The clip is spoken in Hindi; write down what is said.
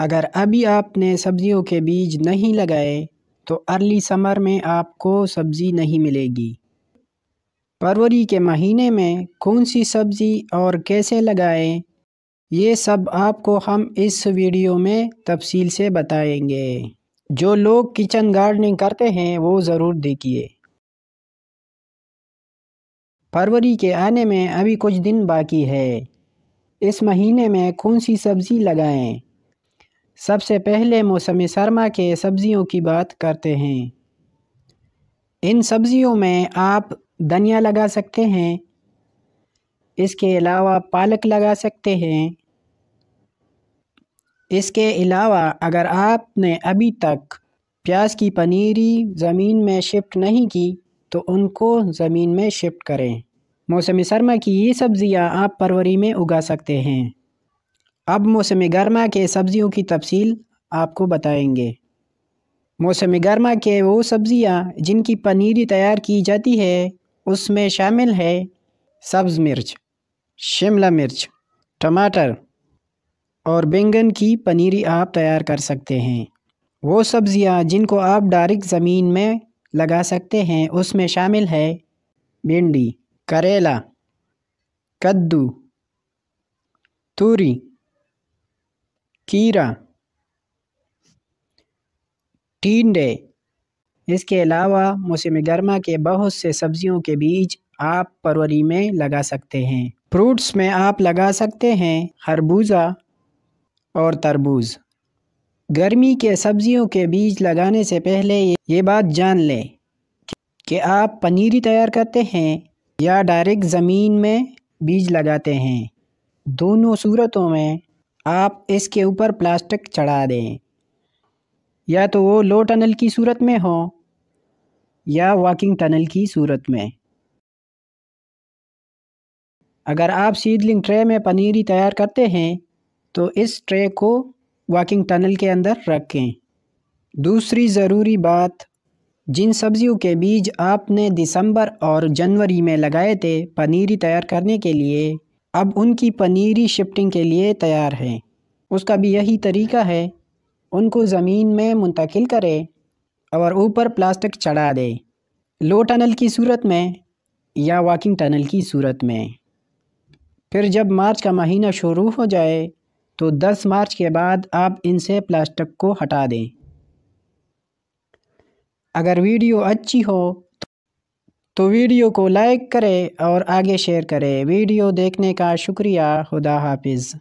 अगर अभी आपने सब्जियों के बीज नहीं लगाए तो अर्ली समर में आपको सब्ज़ी नहीं मिलेगी फरवरी के महीने में कौन सी सब्ज़ी और कैसे लगाएं ये सब आपको हम इस वीडियो में तफसील से बताएंगे जो लोग किचन गार्डनिंग करते हैं वो ज़रूर देखिए फरवरी के आने में अभी कुछ दिन बाकी है इस महीने में कौन सी सब्ज़ी लगाएं सबसे पहले मौसम सरमा के सब्ज़ियों की बात करते हैं इन सब्ज़ियों में आप धनिया लगा सकते हैं इसके अलावा पालक लगा सकते हैं इसके अलावा अगर आपने अभी तक प्याज की पनीरी ज़मीन में शिफ्ट नहीं की तो उनको ज़मीन में शिफ्ट करें मौसम सरमा की ये सब्ज़ियाँ आप फरवरी में उगा सकते हैं अब मौसम गर्मा के सब्ज़ियों की तफसील आपको बताएंगे मौसम गर्मा के वो सब्ज़ियाँ जिनकी पनीरी तैयार की जाती है उसमें शामिल है सब्ज़ मिर्च शिमला मिर्च टमाटर और बैंगन की पनीरी आप तैयार कर सकते हैं वो सब्ज़ियाँ जिनको आप डायरेक्ट ज़मीन में लगा सकते हैं उसमें शामिल है भिंडी करेला कद्दू तूरी कीरा टींडे इसके अलावा मौसम गर्मा के बहुत से सब्जियों के बीज आप फरवरी में लगा सकते हैं फ्रूट्स में आप लगा सकते हैं खरबूजा और तरबूज गर्मी के सब्जियों के बीज लगाने से पहले ये बात जान लें कि आप पनीरी तैयार करते हैं या डायरेक्ट ज़मीन में बीज लगाते हैं दोनों सूरतों में आप इसके ऊपर प्लास्टिक चढ़ा दें या तो वो लो टनल की सूरत में हो या वॉकिंग टनल की सूरत में अगर आप सीडलिंग ट्रे में पनीरी तैयार करते हैं तो इस ट्रे को वॉकिंग टनल के अंदर रखें दूसरी ज़रूरी बात जिन सब्ज़ियों के बीज आपने दिसंबर और जनवरी में लगाए थे पनीरी तैयार करने के लिए अब उनकी पनीरी शिफ्टिंग के लिए तैयार हैं उसका भी यही तरीका है उनको ज़मीन में मुंतकिल करें और ऊपर प्लास्टिक चढ़ा दें लो टनल की सूरत में या वॉकिंग टनल की सूरत में फिर जब मार्च का महीना शुरू हो जाए तो 10 मार्च के बाद आप इनसे प्लास्टिक को हटा दें अगर वीडियो अच्छी हो तो वीडियो को लाइक करें और आगे शेयर करें वीडियो देखने का शुक्रिया खुदा हाफिज़